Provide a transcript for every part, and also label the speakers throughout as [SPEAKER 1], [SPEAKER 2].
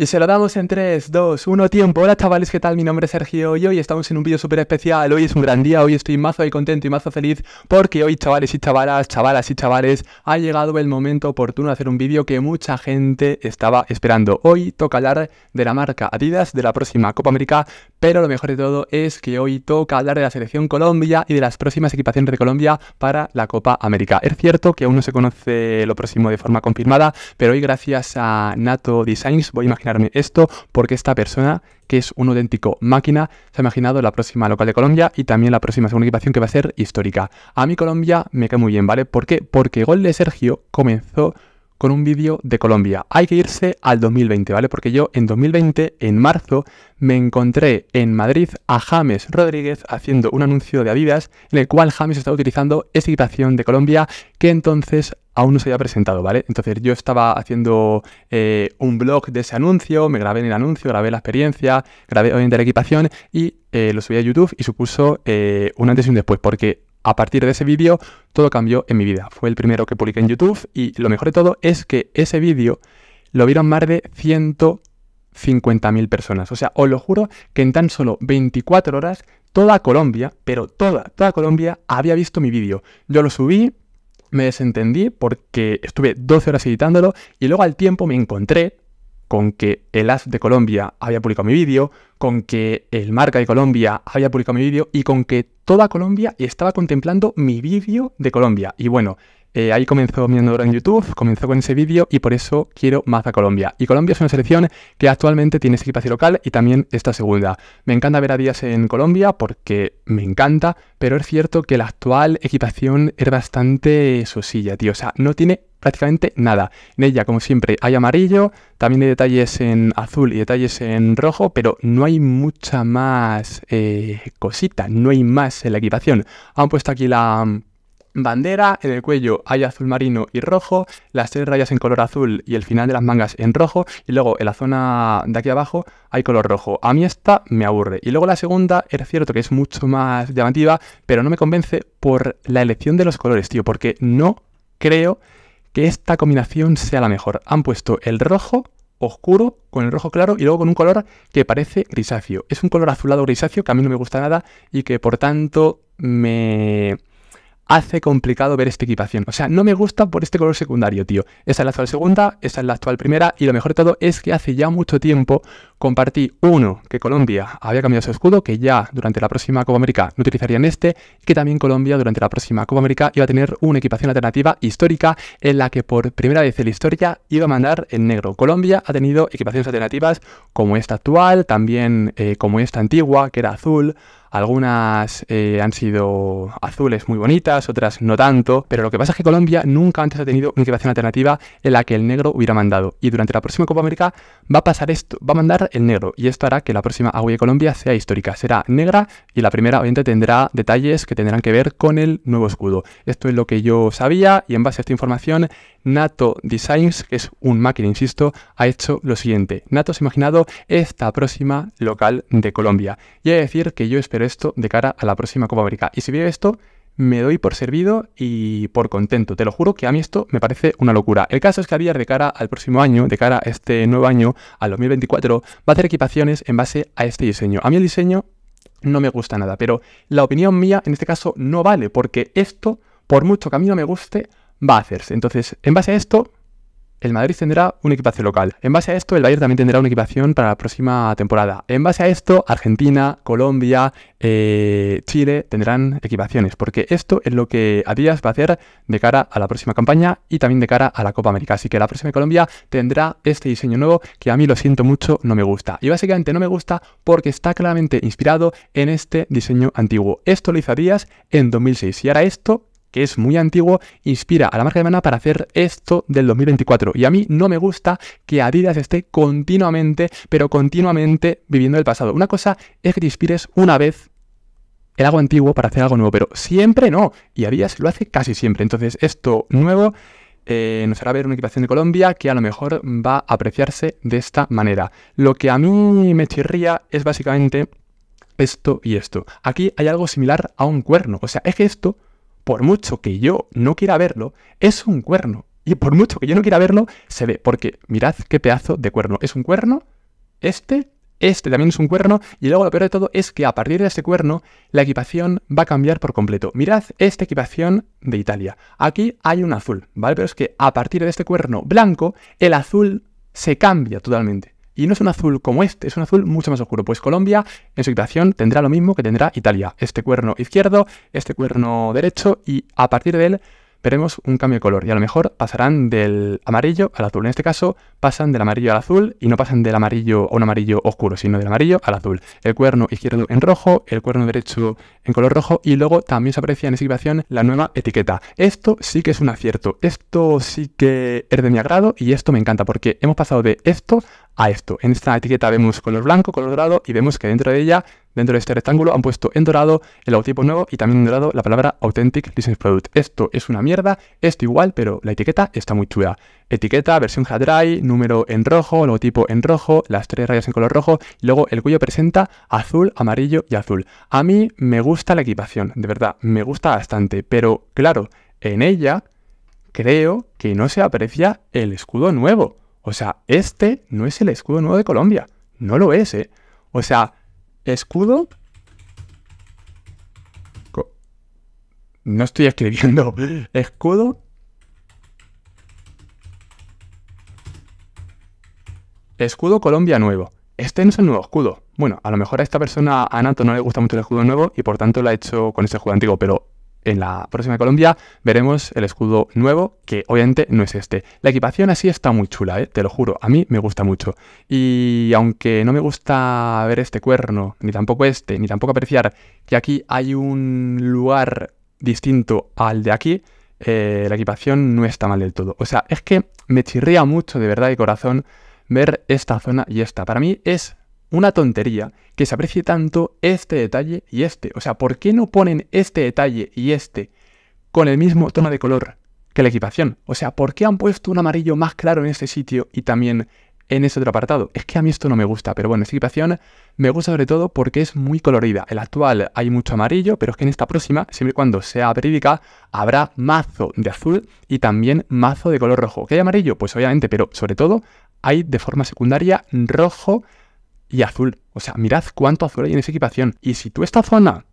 [SPEAKER 1] Y se lo damos en 3, 2, 1, tiempo. Hola chavales, ¿qué tal? Mi nombre es Sergio y hoy estamos en un vídeo súper especial. Hoy es un gran día, hoy estoy mazo y contento y mazo feliz porque hoy chavales y chavalas, chavalas y chavales, ha llegado el momento oportuno de hacer un vídeo que mucha gente estaba esperando. Hoy toca hablar de la marca Adidas de la próxima Copa América, pero lo mejor de todo es que hoy toca hablar de la selección Colombia y de las próximas equipaciones de Colombia para la Copa América. Es cierto que aún no se conoce lo próximo de forma confirmada, pero hoy gracias a Nato Designs voy a imaginar esto porque esta persona, que es un auténtico máquina, se ha imaginado la próxima local de Colombia y también la próxima segunda equipación que va a ser histórica. A mí Colombia me cae muy bien, ¿vale? ¿Por qué? Porque Gol de Sergio comenzó con un vídeo de Colombia. Hay que irse al 2020, ¿vale? Porque yo en 2020, en marzo, me encontré en Madrid a James Rodríguez haciendo un anuncio de Adidas en el cual James estaba utilizando esta equipación de Colombia que entonces aún no se había presentado, ¿vale? Entonces yo estaba haciendo eh, un blog de ese anuncio, me grabé en el anuncio, grabé la experiencia, grabé obviamente la equipación y eh, lo subí a YouTube y supuso eh, un antes y un después, porque a partir de ese vídeo todo cambió en mi vida. Fue el primero que publiqué en YouTube y lo mejor de todo es que ese vídeo lo vieron más de 150.000 personas. O sea, os lo juro que en tan solo 24 horas toda Colombia, pero toda, toda Colombia había visto mi vídeo. Yo lo subí, me desentendí porque estuve 12 horas editándolo y luego al tiempo me encontré con que el As de Colombia había publicado mi vídeo, con que el marca de Colombia había publicado mi vídeo y con que toda Colombia estaba contemplando mi vídeo de Colombia. Y bueno, eh, ahí comenzó mi andadura en YouTube, comenzó con ese vídeo y por eso quiero más a Colombia. Y Colombia es una selección que actualmente tiene equipación local y también esta segunda. Me encanta ver a Díaz en Colombia porque me encanta, pero es cierto que la actual equipación es bastante sosilla, tío. O sea, no tiene prácticamente nada. En ella, como siempre, hay amarillo, también hay detalles en azul y detalles en rojo, pero no hay hay mucha más eh, cosita, no hay más en la equipación. Han puesto aquí la mm, bandera, en el cuello hay azul marino y rojo, las tres rayas en color azul y el final de las mangas en rojo, y luego en la zona de aquí abajo hay color rojo. A mí esta me aburre. Y luego la segunda, era cierto que es mucho más llamativa, pero no me convence por la elección de los colores, tío, porque no creo que esta combinación sea la mejor. Han puesto el rojo oscuro con el rojo claro y luego con un color que parece grisáceo. Es un color azulado grisáceo que a mí no me gusta nada y que por tanto me hace complicado ver esta equipación. O sea, no me gusta por este color secundario, tío. Esa es la actual segunda, esa es la actual primera y lo mejor de todo es que hace ya mucho tiempo compartí uno, que Colombia había cambiado su escudo, que ya durante la próxima Copa América no utilizarían este, que también Colombia durante la próxima Copa América iba a tener una equipación alternativa histórica en la que por primera vez en la historia iba a mandar en negro. Colombia ha tenido equipaciones alternativas como esta actual, también eh, como esta antigua, que era azul, algunas eh, han sido azules muy bonitas, otras no tanto, pero lo que pasa es que Colombia nunca antes ha tenido una equipación alternativa en la que el negro hubiera mandado. Y durante la próxima Copa América va a pasar esto, va a mandar el negro, y esto hará que la próxima Agua de Colombia sea histórica. Será negra y la primera obviamente tendrá detalles que tendrán que ver con el nuevo escudo. Esto es lo que yo sabía y en base a esta información Nato Designs, que es un máquina, insisto, ha hecho lo siguiente. Nato se ha imaginado esta próxima local de Colombia. Y hay que decir que yo espero esto de cara a la próxima Copa América. Y si veo esto, me doy por servido y por contento. Te lo juro que a mí esto me parece una locura. El caso es que Aviar de cara al próximo año, de cara a este nuevo año, al 2024, va a hacer equipaciones en base a este diseño. A mí el diseño no me gusta nada, pero la opinión mía en este caso no vale, porque esto, por mucho que a mí no me guste, va a hacerse. Entonces, en base a esto, el Madrid tendrá un equipación local. En base a esto, el Bayern también tendrá una equipación para la próxima temporada. En base a esto, Argentina, Colombia, eh, Chile tendrán equipaciones, porque esto es lo que Adidas va a hacer de cara a la próxima campaña y también de cara a la Copa América. Así que la próxima Colombia tendrá este diseño nuevo que a mí lo siento mucho, no me gusta. Y básicamente no me gusta porque está claramente inspirado en este diseño antiguo. Esto lo hizo Adidas en 2006 y ahora esto que es muy antiguo, inspira a la marca alemana para hacer esto del 2024. Y a mí no me gusta que Adidas esté continuamente, pero continuamente viviendo el pasado. Una cosa es que te inspires una vez el algo antiguo para hacer algo nuevo, pero siempre no. Y Adidas lo hace casi siempre. Entonces, esto nuevo eh, nos hará ver una equipación de Colombia que a lo mejor va a apreciarse de esta manera. Lo que a mí me chirría es básicamente esto y esto. Aquí hay algo similar a un cuerno. O sea, es que esto por mucho que yo no quiera verlo, es un cuerno. Y por mucho que yo no quiera verlo, se ve. Porque mirad qué pedazo de cuerno. Es un cuerno, este, este también es un cuerno. Y luego lo peor de todo es que a partir de este cuerno, la equipación va a cambiar por completo. Mirad esta equipación de Italia. Aquí hay un azul, ¿vale? Pero es que a partir de este cuerno blanco, el azul se cambia totalmente. Y no es un azul como este, es un azul mucho más oscuro. Pues Colombia, en su equitación, tendrá lo mismo que tendrá Italia. Este cuerno izquierdo, este cuerno derecho, y a partir de él veremos un cambio de color. Y a lo mejor pasarán del amarillo al azul. En este caso, pasan del amarillo al azul y no pasan del amarillo a un amarillo oscuro, sino del amarillo al azul. El cuerno izquierdo en rojo, el cuerno derecho en color rojo y luego también se aprecia en esa situación la nueva etiqueta. Esto sí que es un acierto, esto sí que es de mi agrado y esto me encanta porque hemos pasado de esto a esto. En esta etiqueta vemos color blanco, color dorado y vemos que dentro de ella, dentro de este rectángulo, han puesto en dorado el logotipo nuevo y también en dorado la palabra Authentic License Product. Esto es una mierda, esto igual, pero la etiqueta está muy chula. Etiqueta, versión Drive, número en rojo, logotipo en rojo, las tres rayas en color rojo y luego el cuello presenta azul, amarillo y azul. A mí me gusta la equipación, de verdad, me gusta bastante, pero claro, en ella creo que no se aprecia el escudo nuevo. O sea, este no es el escudo nuevo de Colombia. No lo es, ¿eh? O sea, escudo... no estoy escribiendo. Escudo... Escudo Colombia nuevo. Este no es el nuevo escudo. Bueno, a lo mejor a esta persona, a Nato, no le gusta mucho el escudo nuevo y por tanto lo ha hecho con ese escudo antiguo, pero en la próxima Colombia veremos el escudo nuevo, que obviamente no es este. La equipación así está muy chula, ¿eh? te lo juro, a mí me gusta mucho. Y aunque no me gusta ver este cuerno, ni tampoco este, ni tampoco apreciar que aquí hay un lugar distinto al de aquí, eh, la equipación no está mal del todo. O sea, es que me chirría mucho de verdad de corazón ver esta zona y esta. Para mí es una tontería que se aprecie tanto este detalle y este. O sea, ¿por qué no ponen este detalle y este con el mismo tono de color que la equipación? O sea, ¿por qué han puesto un amarillo más claro en este sitio y también en ese otro apartado? Es que a mí esto no me gusta, pero bueno, esta equipación me gusta sobre todo porque es muy colorida. En actual hay mucho amarillo, pero es que en esta próxima, siempre y cuando sea periódica, habrá mazo de azul y también mazo de color rojo. ¿Qué hay amarillo? Pues obviamente, pero sobre todo hay de forma secundaria rojo y azul. O sea, mirad cuánto azul hay en esa equipación. Y si tú esta zona,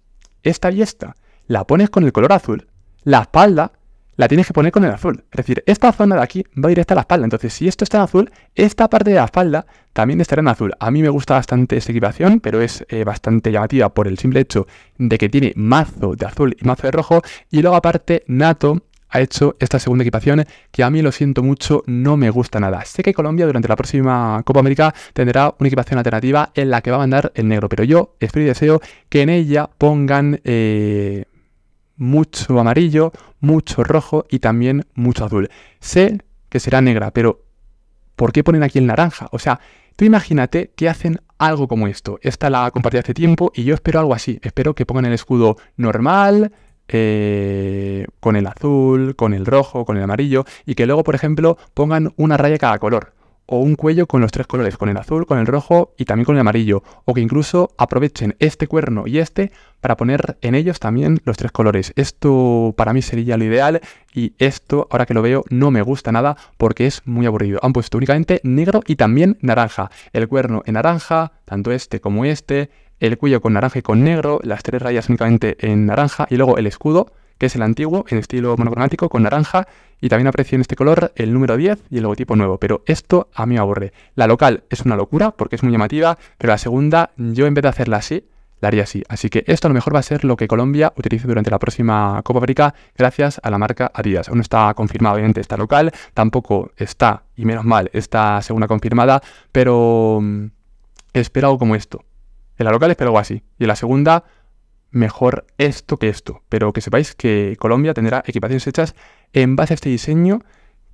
[SPEAKER 1] esta y esta, la pones con el color azul, la espalda la tienes que poner con el azul. Es decir, esta zona de aquí va directa a la espalda. Entonces, si esto está en azul, esta parte de la espalda también estará en azul. A mí me gusta bastante esa equipación, pero es eh, bastante llamativa por el simple hecho de que tiene mazo de azul y mazo de rojo. Y luego aparte, Nato ha hecho esta segunda equipación que a mí lo siento mucho, no me gusta nada. Sé que Colombia durante la próxima Copa América tendrá una equipación alternativa en la que va a mandar el negro, pero yo espero y deseo que en ella pongan... Eh, mucho amarillo, mucho rojo y también mucho azul. Sé que será negra, pero ¿por qué ponen aquí el naranja? O sea, tú imagínate que hacen algo como esto. Esta la compartí hace tiempo y yo espero algo así. Espero que pongan el escudo normal, eh, con el azul, con el rojo, con el amarillo, y que luego, por ejemplo, pongan una raya cada color, o un cuello con los tres colores, con el azul, con el rojo y también con el amarillo, o que incluso aprovechen este cuerno y este para poner en ellos también los tres colores. Esto para mí sería lo ideal y esto, ahora que lo veo, no me gusta nada porque es muy aburrido. Han puesto únicamente negro y también naranja. El cuerno en naranja, tanto este como este, el cuello con naranja y con negro, las tres rayas únicamente en naranja y luego el escudo, que es el antiguo, en estilo monocromático, con naranja, y también aprecio en este color el número 10 y el logotipo nuevo, pero esto a mí me aburre. La local es una locura porque es muy llamativa, pero la segunda yo en vez de hacerla así, la haría así. Así que esto a lo mejor va a ser lo que Colombia utilice durante la próxima Copa América gracias a la marca Adidas. Aún no está confirmada obviamente esta local, tampoco está, y menos mal, esta segunda confirmada, pero mm, espero algo como esto. En la local espero algo así. Y en la segunda, mejor esto que esto. Pero que sepáis que Colombia tendrá equipaciones hechas en base a este diseño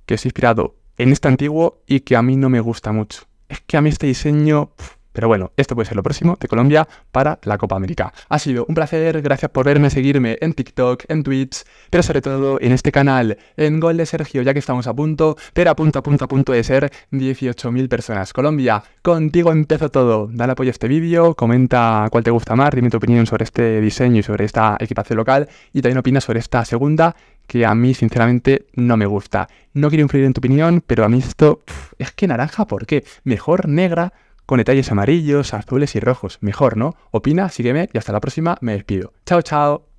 [SPEAKER 1] que es inspirado en este antiguo y que a mí no me gusta mucho. Es que a mí este diseño... Pero bueno, esto puede ser lo próximo de Colombia para la Copa América. Ha sido un placer, gracias por verme, seguirme en TikTok, en Twitch, pero sobre todo en este canal, en Gol de Sergio, ya que estamos a punto, pero a punto, a punto, a punto de ser 18.000 personas. Colombia, contigo empiezo todo. Dale apoyo a este vídeo, comenta cuál te gusta más, dime tu opinión sobre este diseño y sobre esta equipación local, y también opina sobre esta segunda que a mí sinceramente no me gusta. No quiero influir en tu opinión, pero a mí esto es que naranja, ¿por qué? Mejor negra con detalles amarillos, azules y rojos. Mejor, ¿no? Opina, sígueme y hasta la próxima. Me despido. Chao, chao.